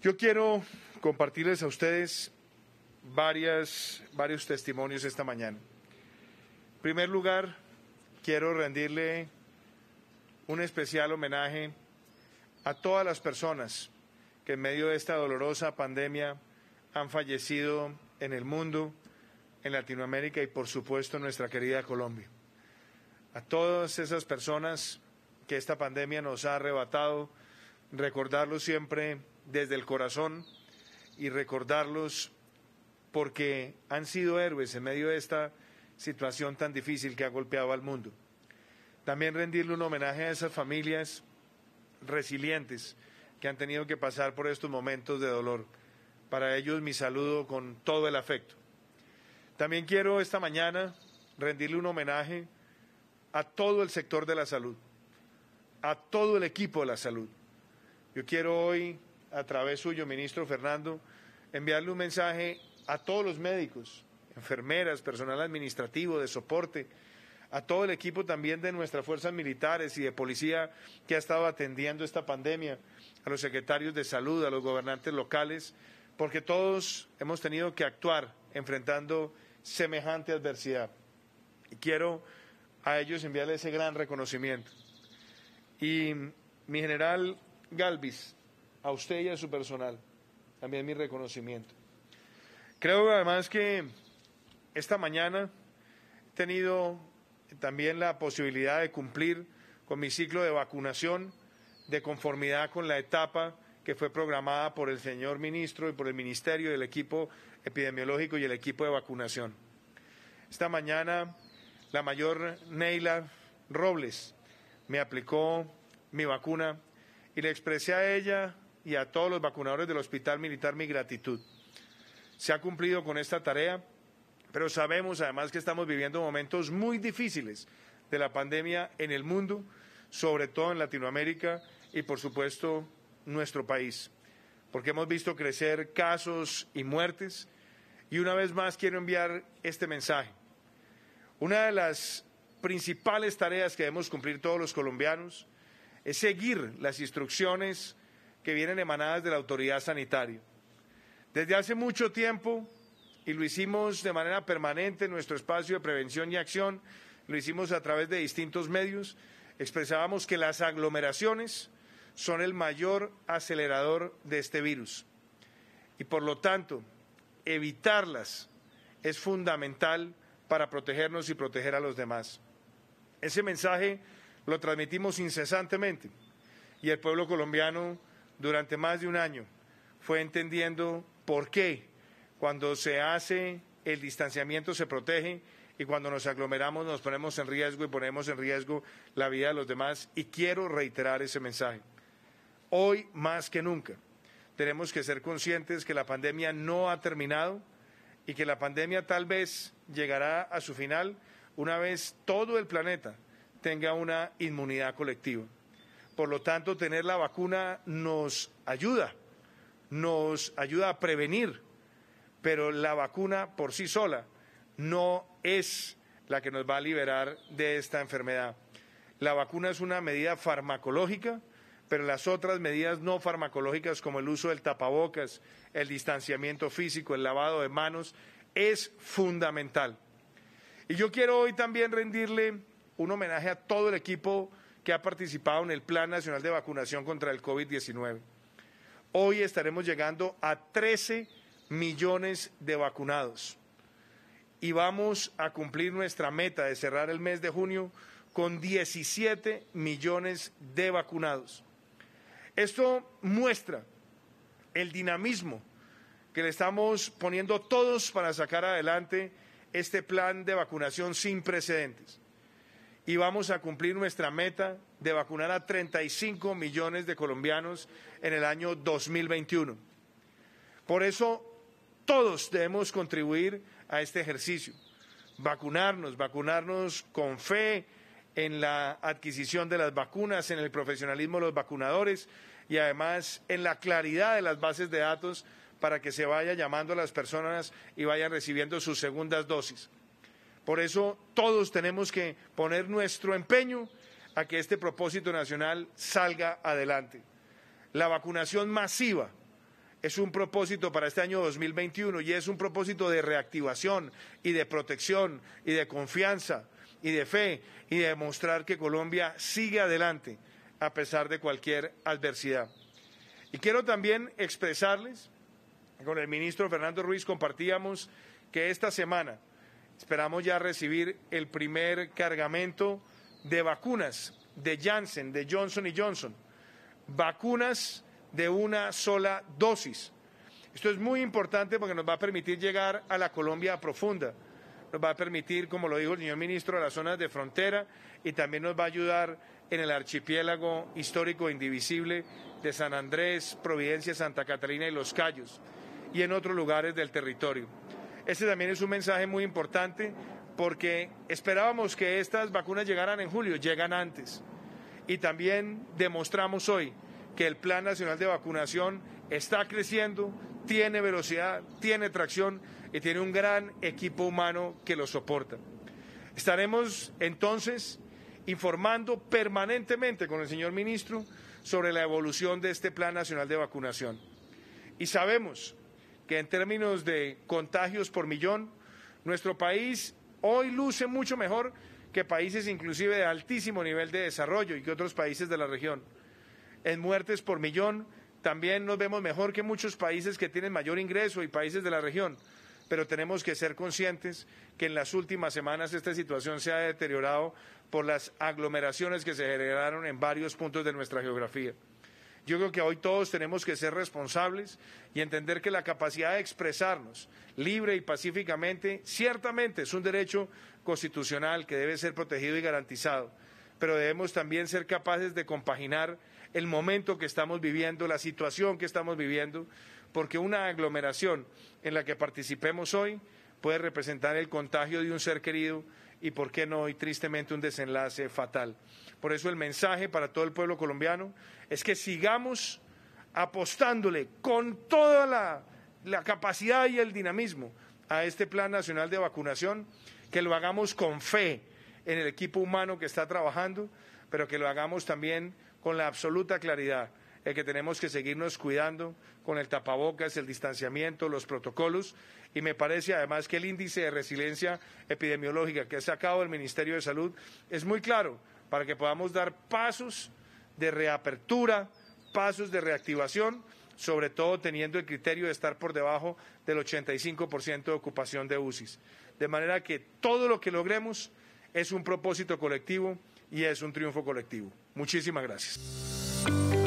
Yo quiero compartirles a ustedes varias, varios testimonios esta mañana. En primer lugar, quiero rendirle un especial homenaje a todas las personas que en medio de esta dolorosa pandemia han fallecido en el mundo, en Latinoamérica y por supuesto en nuestra querida Colombia. A todas esas personas que esta pandemia nos ha arrebatado, recordarlos siempre desde el corazón y recordarlos porque han sido héroes en medio de esta situación tan difícil que ha golpeado al mundo. También rendirle un homenaje a esas familias resilientes que han tenido que pasar por estos momentos de dolor. Para ellos mi saludo con todo el afecto. También quiero esta mañana rendirle un homenaje a todo el sector de la salud, a todo el equipo de la salud. Yo quiero hoy, a través suyo, ministro Fernando, enviarle un mensaje a todos los médicos, enfermeras, personal administrativo, de soporte, a todo el equipo también de nuestras fuerzas militares y de policía que ha estado atendiendo esta pandemia, a los secretarios de salud, a los gobernantes locales, porque todos hemos tenido que actuar enfrentando semejante adversidad. Y quiero a ellos enviarles ese gran reconocimiento. Y mi general Galvis, a usted y a su personal, también mi reconocimiento. Creo además que esta mañana he tenido también la posibilidad de cumplir con mi ciclo de vacunación de conformidad con la etapa que fue programada por el señor ministro y por el ministerio y el equipo epidemiológico y el equipo de vacunación. Esta mañana la mayor Neila Robles me aplicó mi vacuna y le expresé a ella y a todos los vacunadores del Hospital Militar mi gratitud. Se ha cumplido con esta tarea pero sabemos además que estamos viviendo momentos muy difíciles de la pandemia en el mundo, sobre todo en Latinoamérica y por supuesto nuestro país, porque hemos visto crecer casos y muertes. Y una vez más quiero enviar este mensaje. Una de las principales tareas que debemos cumplir todos los colombianos es seguir las instrucciones que vienen emanadas de la autoridad sanitaria. Desde hace mucho tiempo y lo hicimos de manera permanente en nuestro espacio de prevención y acción, lo hicimos a través de distintos medios, expresábamos que las aglomeraciones son el mayor acelerador de este virus y por lo tanto evitarlas es fundamental para protegernos y proteger a los demás. Ese mensaje lo transmitimos incesantemente y el pueblo colombiano durante más de un año fue entendiendo por qué cuando se hace el distanciamiento se protege y cuando nos aglomeramos nos ponemos en riesgo y ponemos en riesgo la vida de los demás. Y quiero reiterar ese mensaje. Hoy más que nunca tenemos que ser conscientes que la pandemia no ha terminado y que la pandemia tal vez llegará a su final una vez todo el planeta tenga una inmunidad colectiva. Por lo tanto, tener la vacuna nos ayuda, nos ayuda a prevenir pero la vacuna por sí sola no es la que nos va a liberar de esta enfermedad. La vacuna es una medida farmacológica, pero las otras medidas no farmacológicas como el uso del tapabocas, el distanciamiento físico, el lavado de manos, es fundamental. Y yo quiero hoy también rendirle un homenaje a todo el equipo que ha participado en el Plan Nacional de Vacunación contra el COVID-19. Hoy estaremos llegando a 13 millones de vacunados. Y vamos a cumplir nuestra meta de cerrar el mes de junio con 17 millones de vacunados. Esto muestra el dinamismo que le estamos poniendo todos para sacar adelante este plan de vacunación sin precedentes. Y vamos a cumplir nuestra meta de vacunar a 35 millones de colombianos en el año 2021. Por eso todos debemos contribuir a este ejercicio. Vacunarnos, vacunarnos con fe en la adquisición de las vacunas, en el profesionalismo de los vacunadores y además en la claridad de las bases de datos para que se vaya llamando a las personas y vayan recibiendo sus segundas dosis. Por eso todos tenemos que poner nuestro empeño a que este propósito nacional salga adelante. La vacunación masiva es un propósito para este año 2021 y es un propósito de reactivación y de protección y de confianza y de fe y de demostrar que Colombia sigue adelante a pesar de cualquier adversidad. Y quiero también expresarles, con el ministro Fernando Ruiz compartíamos que esta semana esperamos ya recibir el primer cargamento de vacunas de Janssen, de Johnson y Johnson, vacunas de una sola dosis. Esto es muy importante porque nos va a permitir llegar a la Colombia profunda, nos va a permitir, como lo dijo el señor ministro, a las zonas de frontera y también nos va a ayudar en el archipiélago histórico indivisible de San Andrés, Providencia, Santa Catalina y Los Cayos y en otros lugares del territorio. Este también es un mensaje muy importante porque esperábamos que estas vacunas llegaran en julio, llegan antes. Y también demostramos hoy que el Plan Nacional de Vacunación está creciendo, tiene velocidad, tiene tracción y tiene un gran equipo humano que lo soporta. Estaremos entonces informando permanentemente con el señor ministro sobre la evolución de este Plan Nacional de Vacunación. Y sabemos que en términos de contagios por millón, nuestro país hoy luce mucho mejor que países inclusive de altísimo nivel de desarrollo y que otros países de la región en muertes por millón. También nos vemos mejor que muchos países que tienen mayor ingreso y países de la región, pero tenemos que ser conscientes que en las últimas semanas esta situación se ha deteriorado por las aglomeraciones que se generaron en varios puntos de nuestra geografía. Yo creo que hoy todos tenemos que ser responsables y entender que la capacidad de expresarnos libre y pacíficamente ciertamente es un derecho constitucional que debe ser protegido y garantizado pero debemos también ser capaces de compaginar el momento que estamos viviendo, la situación que estamos viviendo, porque una aglomeración en la que participemos hoy puede representar el contagio de un ser querido y, por qué no, y tristemente un desenlace fatal. Por eso el mensaje para todo el pueblo colombiano es que sigamos apostándole con toda la, la capacidad y el dinamismo a este Plan Nacional de Vacunación, que lo hagamos con fe, en el equipo humano que está trabajando, pero que lo hagamos también con la absoluta claridad de que tenemos que seguirnos cuidando con el tapabocas, el distanciamiento, los protocolos. Y me parece además que el índice de resiliencia epidemiológica que ha sacado el Ministerio de Salud es muy claro para que podamos dar pasos de reapertura, pasos de reactivación, sobre todo teniendo el criterio de estar por debajo del 85% de ocupación de UCIs. De manera que todo lo que logremos es un propósito colectivo y es un triunfo colectivo. Muchísimas gracias.